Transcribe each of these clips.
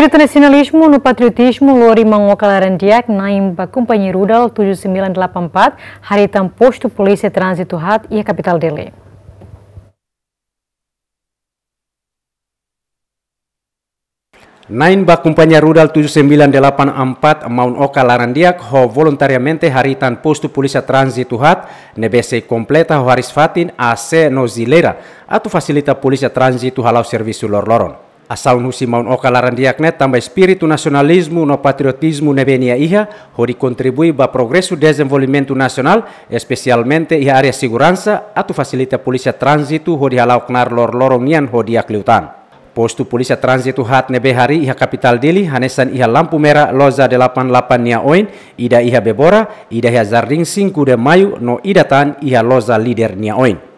nacionalismo no patriotisme lori Mangoka diak naim Companhia rudal 7984 hari Posto, Polícia polisi transitu e ia Capital Delhi. Nain ba rudal 7984 Maun Oka Larandiak ho voluntariamente haritan postu polícia trânsito tuhat nebese completa ho haris fatin a se no zilera atu facilita polícia trânsito halau serviço lor loron. Asal nusi maun oka laran diakne tambah espiritu nasionalismu no patriotismu nevenia iha, hori kontribui ba progresu desenvolvimentu nasional, especialmente iha area siguransa atu fasilita polisia transitu hori halau knar lor nian hori akliutan. Postu polisia transitu hat nebe hari iha kapital Dili hanesan iha lampu merah loza 88 nia oin ida iha bebora ida iha zarding singku de mayu no idatan iha loza lider nia oin.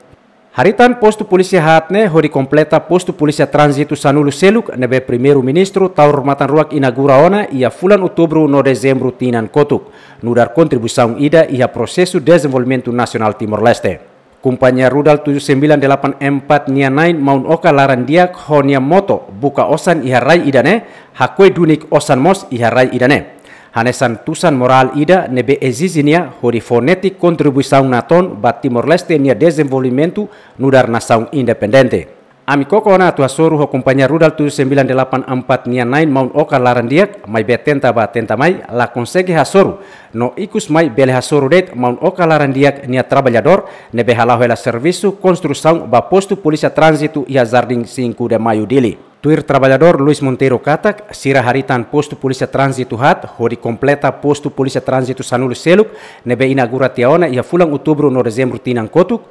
Haritan postu polisi hatne hori kompleta postu polisi transitu sanulu Seluk nebe primeru ministro taur matan ruak inaugura ona ia fulan utubru no dezembru tinan kotuk nuder dar ida ia prosesu desenvolvimentu nasional Timor-Leste. Kumpanya rudal 7984 nia nain maun oka laran dia honia moto buka osan iharai idane hakwe dunik osan mos iharai idane. Hanesan tusan moral ida nebe ezizinia hori fonetik kontribuisaun naton bat Timor Leste nia nasau nudar nasaun independente. Ami koko na tua soru ho kompanya rudal tu 984 nia nain maun oka larandiak mai betenta ba tenta mai la konsegi hasoru no ikus mai bele hasoru det maun oka larandiak nia trabalhador nebe halau servisu construção ba postu polisia transitu ia zarding singku de maio dili. Tuir trabalhador Luis Monteiro katak Sira Haritan Posto polisia transitu Hat, Hori kompleta Posto polisia transitu sanulu Seluk, Nebe inaugura Tiaona ia fulang utubru no rutinang tinang Kotuk,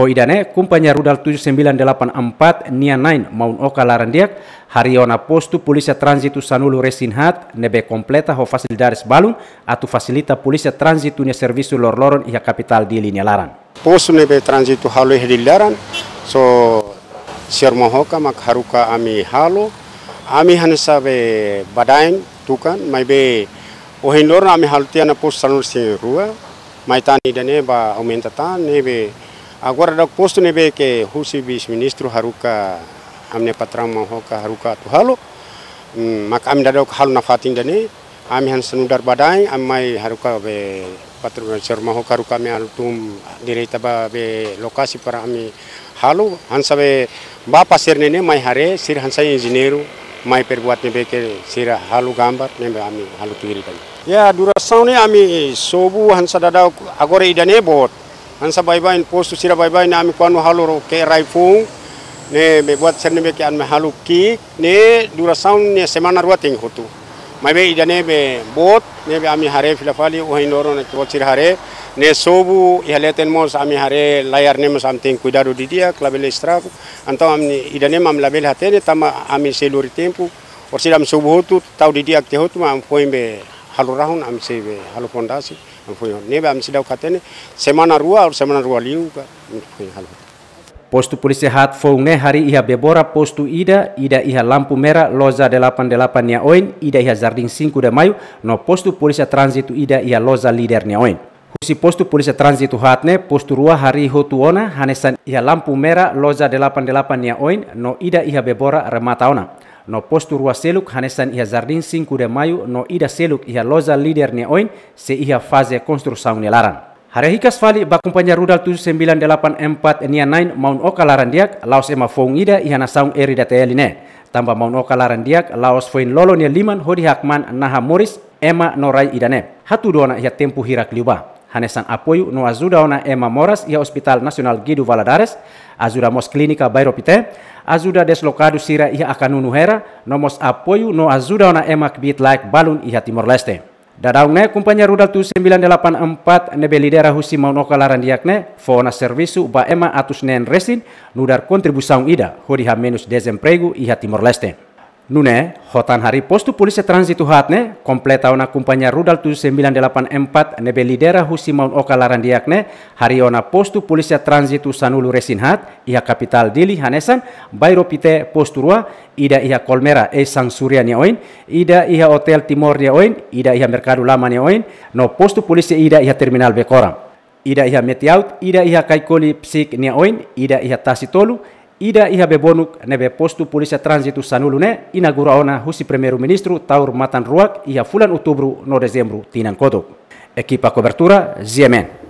Ho idane kumpanya rudal 7984 Nia 9 Maun Oka Larandiak, Hariona Posto polisia transitu sanulu Resin Hat, Nebe kompleta ho fasilidades balung, atu fasilita polisia transitu nia servisu lor loron ia kapital di linia laran. Posto nebe transitu halu laran so Sirmohoka magharuka ami halo ami hansabe badain tukan mai be ohindor ami haltiana pos salur se rua mai tani dane ba aumenta ta nebe agora da posto nebe ke husi bis ministro haruka amne patram hoka haruka tu halo mak am dadok hal nafatin dane ami han sanudar badai amai haruka be patram sharma hoka haruka me altum direta ba be lokasi para ami halo hansa be bapa sir nene mai hare sir hansa engineer mai perbuat nebe ke sir halu gambar nebe ami halu tuiri kan ya durasau ne ami sobu hansa dadau agore idane bot hansa bai bai pos sir bai bai ami kwanu halu ro ke raifung ne be buat sir nebe ke halu ki ne durasau ne semana ruat ting mai be idane be bot nebe ami hare filafali ohin loro ne bot sir hare ne sobu ihaleten mos ami hare layar ne mos amting cuidado di dia klabel estraf antau amni idane mam label hatene tama ami seluri tempo or sidam sobu hotu tau di dia am hotu mam poimbe am sebe halu fondasi am poyo nebe am sidau katene semana rua or semana rua liu ka halu Postu polisi hat ne hari iha bebora postu ida, ida iha lampu merah loza 88 nia oin, ida iha zarding singku da mayu, no postu polisi transitu ida iha loza lider nia oin. Husi postu polisi transitu hatne postu rua hari hotuona hanesan ia lampu merah loja 88 nia oin no ida iha bebora remataona. No postu seluk hanesan iha zardin singku de mayu no ida seluk iha loja lider ne oin se iha fase konstrusaun laran. Hari hikas fali bakumpanya rudal 7984 nia 9 maun oka laran diak laos ema foung ida iha nasaung eri dateli ne. Tambah maun oka laran diak laos foin lolo nia liman hodi hakman naha moris ema norai idane. Hatu doona iha tempu hirak liubah hanesan apoyu no azuda ona Moras Ia Hospital Nasional Gidu Valadares, Azuda mos clínica Bairopité, Azuda deslocado sira Ia akanunu hera, no mos apoyu no azuda ona ema kbit like balun Ia Timor Leste. ne kumpanya rudal tu 984 nebe lidera husi maunoka laran diakne fona servisu ba ema atus nen resin nudar kontribusaung ida hori ha menus pregu iha Timor Leste. Nune, hotan hari postu polisi transitu hatne, kompleta na kumpanya rudal tu 984 nebe lidera husi maun oka diakne. hari ona postu polisi transitu sanulu resin hat, ia kapital dili hanesan, bayro pite postu rua, ida ia kolmera e sang surya ni oin, ida ia hotel timor ni oin, ida ia merkadu lama ni oin, no postu polisi ida ia terminal bekorang. Ida ia metiaut, ida ia kaikoli psik ni oin, ida ia tasitolu, ida iha be bonuk ne postu polisia transitu sanulu ne husi premieru ministru taur matan ruak iha fulan outubro no dezembro tinan kodok Ekipa cobertura ZMN